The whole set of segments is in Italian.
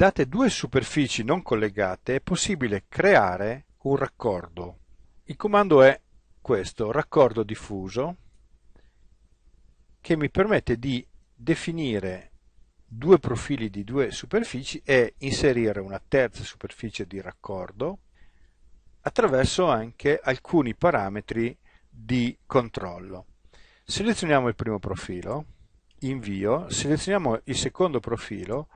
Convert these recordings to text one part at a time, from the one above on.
Date due superfici non collegate è possibile creare un raccordo. Il comando è questo, raccordo diffuso, che mi permette di definire due profili di due superfici e inserire una terza superficie di raccordo attraverso anche alcuni parametri di controllo. Selezioniamo il primo profilo, invio, selezioniamo il secondo profilo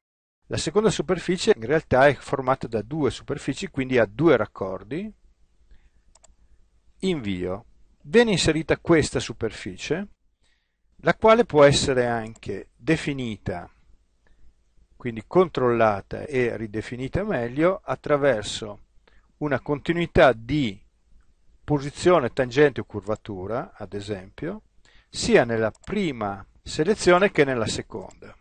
la seconda superficie in realtà è formata da due superfici, quindi ha due raccordi. Invio. Viene inserita questa superficie, la quale può essere anche definita, quindi controllata e ridefinita meglio attraverso una continuità di posizione tangente o curvatura, ad esempio, sia nella prima selezione che nella seconda.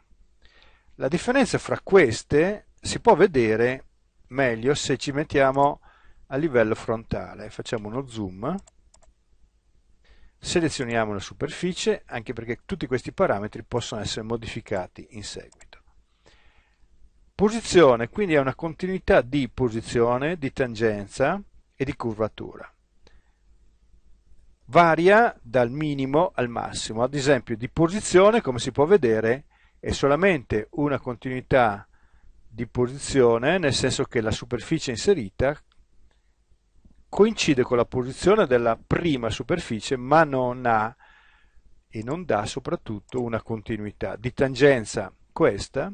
La differenza fra queste si può vedere meglio se ci mettiamo a livello frontale. Facciamo uno zoom, selezioniamo la superficie, anche perché tutti questi parametri possono essere modificati in seguito. Posizione, quindi è una continuità di posizione, di tangenza e di curvatura. Varia dal minimo al massimo, ad esempio di posizione, come si può vedere, è solamente una continuità di posizione, nel senso che la superficie inserita coincide con la posizione della prima superficie, ma non ha e non dà soprattutto una continuità di tangenza questa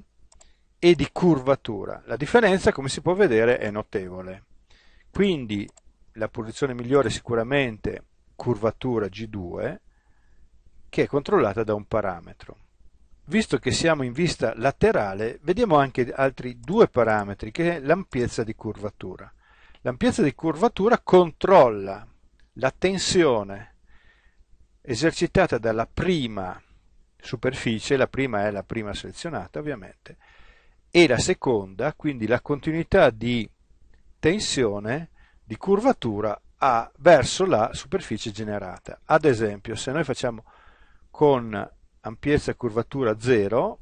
e di curvatura. La differenza, come si può vedere, è notevole. Quindi la posizione migliore è sicuramente curvatura G2 che è controllata da un parametro. Visto che siamo in vista laterale, vediamo anche altri due parametri, che è l'ampiezza di curvatura. L'ampiezza di curvatura controlla la tensione esercitata dalla prima superficie, la prima è la prima selezionata ovviamente, e la seconda, quindi la continuità di tensione di curvatura a, verso la superficie generata. Ad esempio, se noi facciamo con ampiezza curvatura 0,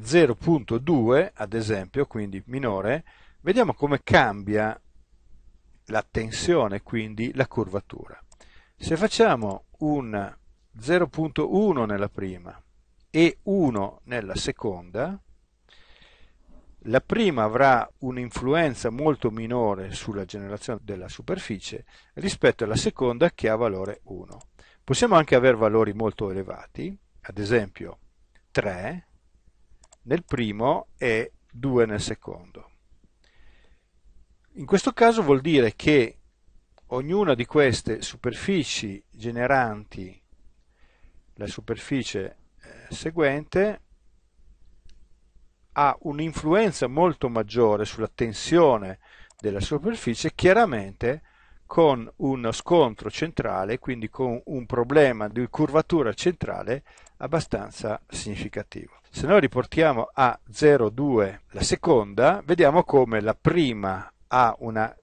0.2 ad esempio, quindi minore, vediamo come cambia la tensione, quindi la curvatura. Se facciamo un 0.1 nella prima e 1 nella seconda, la prima avrà un'influenza molto minore sulla generazione della superficie rispetto alla seconda che ha valore 1. Possiamo anche avere valori molto elevati, ad esempio 3 nel primo e 2 nel secondo. In questo caso vuol dire che ognuna di queste superfici generanti la superficie eh, seguente ha un'influenza molto maggiore sulla tensione della superficie chiaramente con uno scontro centrale, quindi con un problema di curvatura centrale abbastanza significativo. Se noi riportiamo a 0,2 la seconda, vediamo come la prima ha una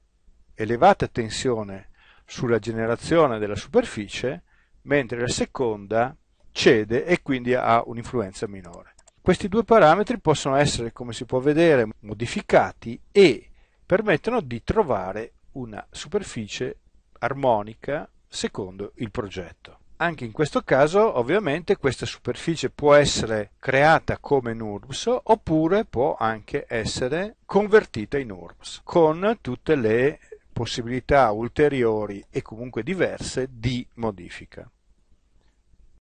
elevata tensione sulla generazione della superficie, mentre la seconda cede e quindi ha un'influenza minore. Questi due parametri possono essere, come si può vedere, modificati e permettono di trovare una superficie armonica secondo il progetto. Anche in questo caso, ovviamente, questa superficie può essere creata come NURBS oppure può anche essere convertita in NURBS con tutte le possibilità ulteriori e comunque diverse di modifica.